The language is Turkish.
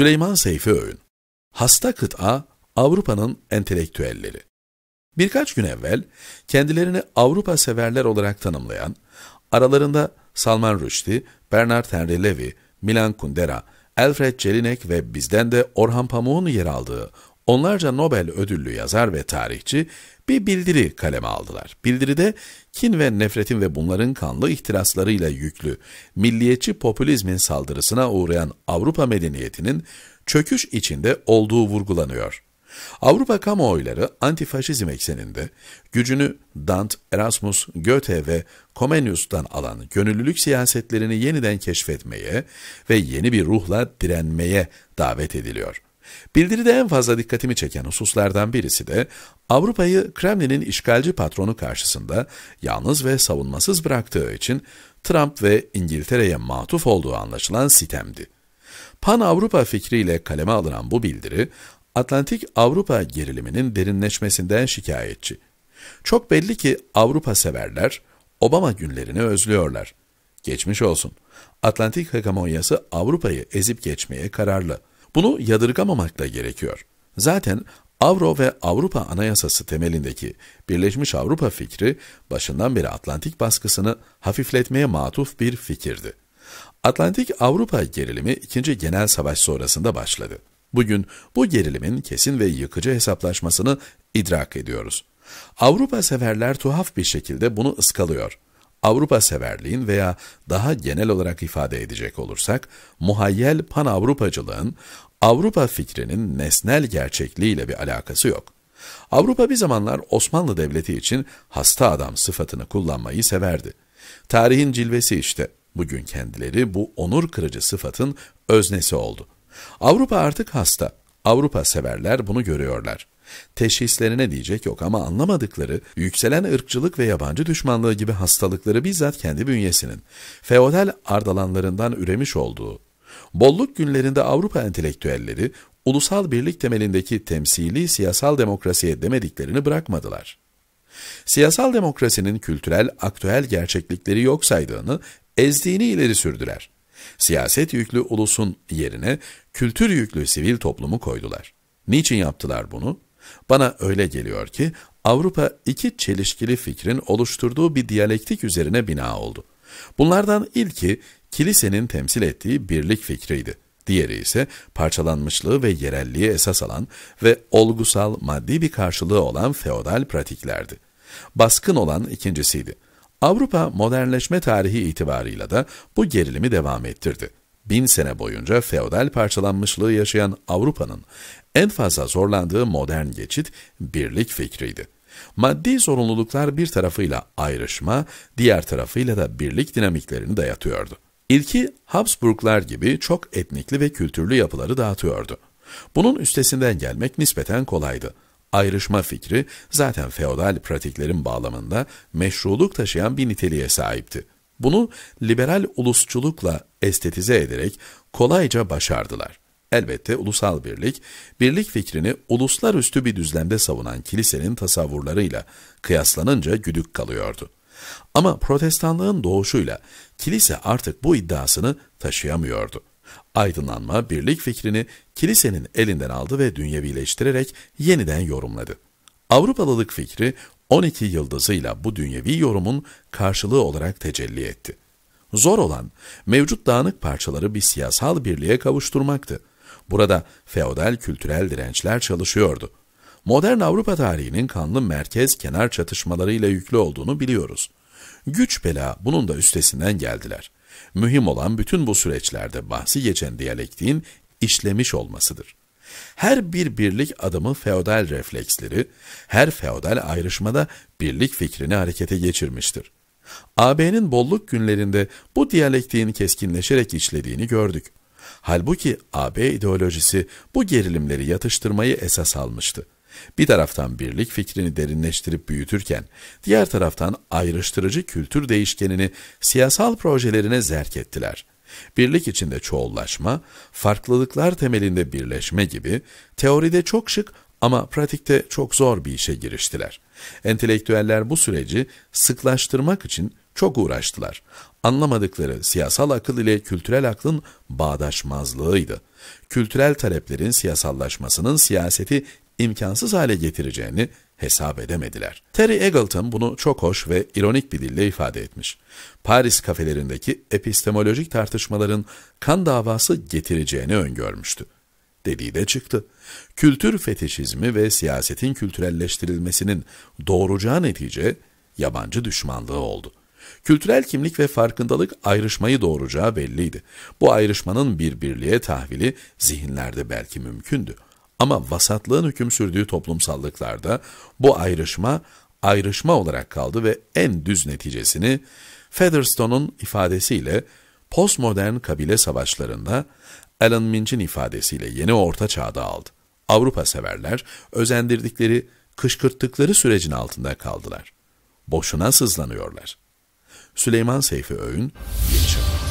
Süleyman Seyfi Öğün Hasta kıta Avrupa'nın entelektüelleri. Birkaç gün evvel kendilerini Avrupa severler olarak tanımlayan, aralarında Salman Rushdie, Bernard Henry Levy, Milan Kundera, Alfred Jelinek ve bizden de Orhan Pamuk'un yer aldığı Onlarca Nobel ödüllü yazar ve tarihçi bir bildiri kaleme aldılar. Bildiride kin ve nefretin ve bunların kanlı ihtiraslarıyla yüklü milliyetçi popülizmin saldırısına uğrayan Avrupa medeniyetinin çöküş içinde olduğu vurgulanıyor. Avrupa kamuoyları antifaşizm ekseninde gücünü Dant, Erasmus, Goethe ve Comenius'tan alan gönüllülük siyasetlerini yeniden keşfetmeye ve yeni bir ruhla direnmeye davet ediliyor. Bildiride en fazla dikkatimi çeken hususlardan birisi de Avrupa'yı Kremlin'in işgalci patronu karşısında yalnız ve savunmasız bıraktığı için Trump ve İngiltere'ye matuf olduğu anlaşılan sitemdi. Pan-Avrupa fikriyle kaleme alınan bu bildiri, Atlantik Avrupa geriliminin derinleşmesinden şikayetçi. Çok belli ki Avrupa severler, Obama günlerini özlüyorlar. Geçmiş olsun. Atlantik hegemonyası Avrupa'yı ezip geçmeye kararlı. Bunu yadırgamamak da gerekiyor. Zaten Avro ve Avrupa Anayasası temelindeki Birleşmiş Avrupa fikri başından beri Atlantik baskısını hafifletmeye matuf bir fikirdi. Atlantik Avrupa gerilimi 2. Genel Savaş sonrasında başladı. Bugün bu gerilimin kesin ve yıkıcı hesaplaşmasını idrak ediyoruz. Avrupa severler tuhaf bir şekilde bunu ıskalıyor. Avrupa severliğin veya daha genel olarak ifade edecek olursak, muhayyel pan-Avrupacılığın, Avrupa fikrinin nesnel gerçekliğiyle bir alakası yok. Avrupa bir zamanlar Osmanlı Devleti için hasta adam sıfatını kullanmayı severdi. Tarihin cilvesi işte. Bugün kendileri bu onur kırıcı sıfatın öznesi oldu. Avrupa artık hasta. Avrupa severler bunu görüyorlar. Teşhislerine diyecek yok ama anlamadıkları yükselen ırkçılık ve yabancı düşmanlığı gibi hastalıkları bizzat kendi bünyesinin, feodal ardalanlarından üremiş olduğu, bolluk günlerinde Avrupa entelektüelleri ulusal birlik temelindeki temsili siyasal demokrasiye demediklerini bırakmadılar. Siyasal demokrasinin kültürel, aktüel gerçeklikleri yok saydığını, ezdiğini ileri sürdüler. Siyaset yüklü ulusun yerine kültür yüklü sivil toplumu koydular. Niçin yaptılar bunu? Bana öyle geliyor ki Avrupa iki çelişkili fikrin oluşturduğu bir diyalektik üzerine bina oldu. Bunlardan ilki kilisenin temsil ettiği birlik fikriydi. Diğeri ise parçalanmışlığı ve yerelliği esas alan ve olgusal maddi bir karşılığı olan feodal pratiklerdi. Baskın olan ikincisiydi. Avrupa modernleşme tarihi itibarıyla da bu gerilimi devam ettirdi bin sene boyunca feodal parçalanmışlığı yaşayan Avrupa'nın en fazla zorlandığı modern geçit birlik fikriydi. Maddi zorunluluklar bir tarafıyla ayrışma, diğer tarafıyla da birlik dinamiklerini dayatıyordu. İlki Habsburglar gibi çok etnikli ve kültürlü yapıları dağıtıyordu. Bunun üstesinden gelmek nispeten kolaydı. Ayrışma fikri zaten feodal pratiklerin bağlamında meşruluk taşıyan bir niteliğe sahipti. Bunu liberal ulusçulukla estetize ederek kolayca başardılar. Elbette ulusal birlik, birlik fikrini uluslarüstü bir düzlemde savunan kilisenin tasavvurlarıyla kıyaslanınca güdük kalıyordu. Ama protestanlığın doğuşuyla kilise artık bu iddiasını taşıyamıyordu. Aydınlanma birlik fikrini kilisenin elinden aldı ve dünyevileştirerek yeniden yorumladı. Avrupalılık fikri 12 yıldızıyla bu dünyevi yorumun karşılığı olarak tecelli etti. Zor olan, mevcut dağınık parçaları bir siyasal birliğe kavuşturmaktı. Burada feodal kültürel dirençler çalışıyordu. Modern Avrupa tarihinin kanlı merkez-kenar çatışmalarıyla yüklü olduğunu biliyoruz. Güç bela bunun da üstesinden geldiler. Mühim olan bütün bu süreçlerde bahsi geçen diyalektiğin işlemiş olmasıdır. Her bir birlik adımı feodal refleksleri, her feodal ayrışmada birlik fikrini harekete geçirmiştir. AB'nin bolluk günlerinde bu diyalektiğin keskinleşerek işlediğini gördük. Halbuki AB ideolojisi bu gerilimleri yatıştırmayı esas almıştı. Bir taraftan birlik fikrini derinleştirip büyütürken, diğer taraftan ayrıştırıcı kültür değişkenini siyasal projelerine zerk ettiler.'' Birlik içinde çoğullaşma, farklılıklar temelinde birleşme gibi teoride çok şık ama pratikte çok zor bir işe giriştiler. Entelektüeller bu süreci sıklaştırmak için çok uğraştılar. Anlamadıkları siyasal akıl ile kültürel aklın bağdaşmazlığıydı. Kültürel taleplerin siyasallaşmasının siyaseti imkansız hale getireceğini hesap edemediler. Terry Eagleton bunu çok hoş ve ironik bir dille ifade etmiş. Paris kafelerindeki epistemolojik tartışmaların kan davası getireceğini öngörmüştü. Dediği de çıktı. Kültür fetişizmi ve siyasetin kültürelleştirilmesinin doğuracağı netice yabancı düşmanlığı oldu. Kültürel kimlik ve farkındalık ayrışmayı doğuracağı belliydi. Bu ayrışmanın birbirliğe tahvili zihinlerde belki mümkündü. Ama vasatlığın hüküm sürdüğü toplumsallıklarda bu ayrışma ayrışma olarak kaldı ve en düz neticesini Featherstone'un ifadesiyle postmodern kabile savaşlarında Alan Minch'in ifadesiyle yeni orta çağda aldı. Avrupa severler özendirdikleri, kışkırttıkları sürecin altında kaldılar. Boşuna sızlanıyorlar. Süleyman Seyfi Öğün, Yeni